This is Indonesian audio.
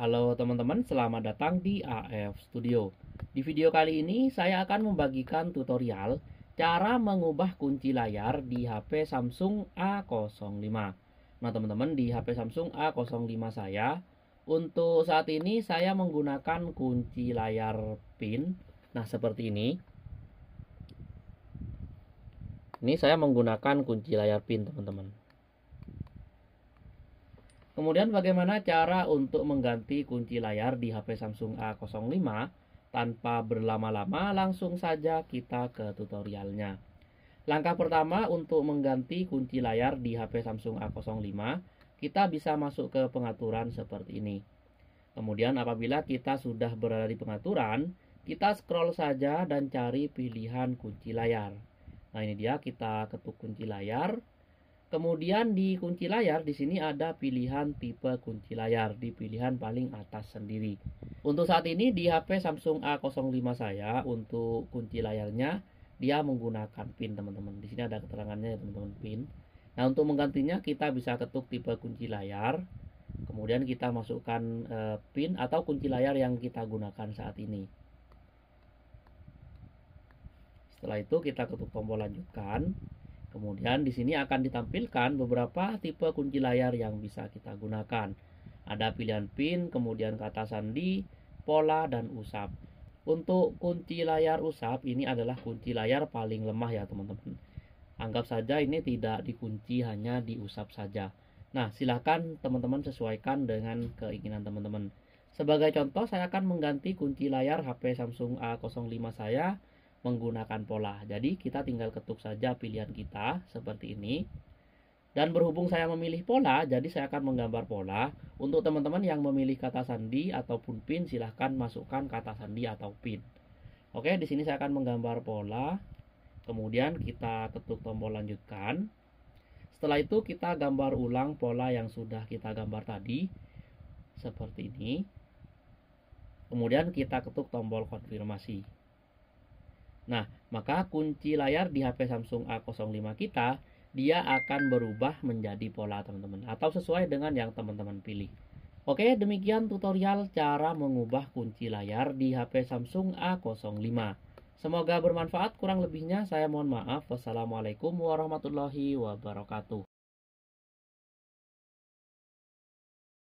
Halo teman-teman, selamat datang di AF Studio. Di video kali ini saya akan membagikan tutorial cara mengubah kunci layar di HP Samsung A05. Nah teman-teman di HP Samsung A05 saya untuk saat ini saya menggunakan kunci layar pin. Nah seperti ini. Ini saya menggunakan kunci layar pin teman-teman. Kemudian bagaimana cara untuk mengganti kunci layar di HP Samsung A05 tanpa berlama-lama langsung saja kita ke tutorialnya. Langkah pertama untuk mengganti kunci layar di HP Samsung A05 kita bisa masuk ke pengaturan seperti ini. Kemudian apabila kita sudah berada di pengaturan, kita scroll saja dan cari pilihan kunci layar. Nah ini dia kita ketuk kunci layar, Kemudian di kunci layar di sini ada pilihan tipe kunci layar di pilihan paling atas sendiri. Untuk saat ini di HP Samsung A05 saya untuk kunci layarnya dia menggunakan pin teman-teman. Di sini ada keterangannya ya teman-teman pin. Nah, untuk menggantinya kita bisa ketuk tipe kunci layar. Kemudian kita masukkan e, pin atau kunci layar yang kita gunakan saat ini. Setelah itu kita ketuk tombol lanjutkan. Kemudian di sini akan ditampilkan beberapa tipe kunci layar yang bisa kita gunakan. Ada pilihan pin, kemudian kata sandi, pola, dan usap. Untuk kunci layar usap ini adalah kunci layar paling lemah ya teman-teman. Anggap saja ini tidak dikunci hanya diusap saja. Nah silahkan teman-teman sesuaikan dengan keinginan teman-teman. Sebagai contoh saya akan mengganti kunci layar HP Samsung A05 saya menggunakan pola. Jadi kita tinggal ketuk saja pilihan kita seperti ini. Dan berhubung saya memilih pola, jadi saya akan menggambar pola. Untuk teman-teman yang memilih kata sandi ataupun pin, silahkan masukkan kata sandi atau pin. Oke, di sini saya akan menggambar pola. Kemudian kita ketuk tombol lanjutkan. Setelah itu kita gambar ulang pola yang sudah kita gambar tadi. Seperti ini. Kemudian kita ketuk tombol konfirmasi. Nah, maka kunci layar di HP Samsung A05 kita dia akan berubah menjadi pola teman-teman atau sesuai dengan yang teman-teman pilih. Oke, demikian tutorial cara mengubah kunci layar di HP Samsung A05. Semoga bermanfaat, kurang lebihnya saya mohon maaf. Wassalamualaikum warahmatullahi wabarakatuh.